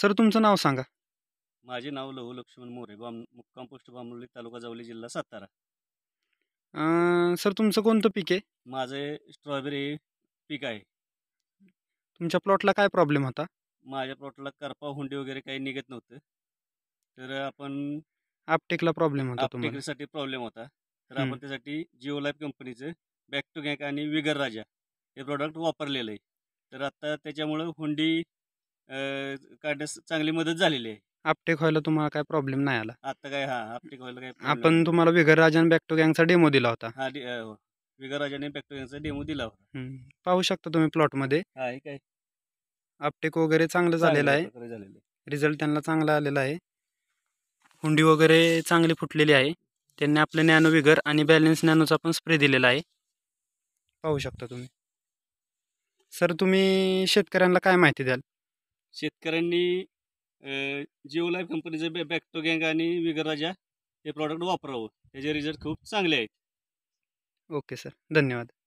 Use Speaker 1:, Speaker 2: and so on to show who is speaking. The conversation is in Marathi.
Speaker 1: सर तुमचं नाव सांगा
Speaker 2: माझे नाव लहू लक्ष्मण मोरे बाम मुक्काम पोस्ट बामरोली तालुका जावली जिल्हा सातारा
Speaker 1: सर तुमचं कोणतं पीक आहे
Speaker 2: माझं स्ट्रॉबेरी पीक आहे
Speaker 1: तुमच्या प्लॉटला काय प्रॉब्लेम होता
Speaker 2: माझ्या प्लॉटला करपा हुंडी वगैरे काही निघत नव्हतं तर आपण
Speaker 1: आपटेकला प्रॉब्लेम होता आपटेकसाठी
Speaker 2: प्रॉब्लेम होता तर आपण त्यासाठी जिओ लाईफ कंपनीचं बॅक टू गॅक आणि विगर राजा हे प्रॉडक्ट वापरलेलं आहे तर आता त्याच्यामुळं हुंडी काढण्यास चांगली मदत झालेली आहे
Speaker 1: आपटेक व्हायला तुम्हाला काय प्रॉब्लेम नाही आला
Speaker 2: आता काय हा आपटेक व्हायला काय आपण तुम्हाला विगर
Speaker 1: राजा बॅक टू गँगचा डेमो दिला होता
Speaker 2: हा विगर राजाने बॅक टू राजाने डेमो दिला
Speaker 1: होता पाहू शकता तुम्ही प्लॉटमध्ये हा काय आपटेक वगैरे चांगलं झालेलं आहे रिझल्ट त्यांना चांगला आलेला आहे हुंडी वगैरे चांगली फुटलेली आहे त्यांनी आपलं नॅनो विगर आणि बॅलेन्स नॅनोचा पण स्प्रे दिलेला आहे पाहू शकता तुम्ही सर तुम्ही शेतकऱ्यांना काय माहिती द्याल शेतकऱ्यांनी
Speaker 2: जिओ लाईफ कंपनीचं बॅ बॅक्टो गँग आणि विगराजा हे प्रॉडक्ट
Speaker 1: वापरावं त्याचे रिझल्ट खूप चांगले आहेत ओके सर धन्यवाद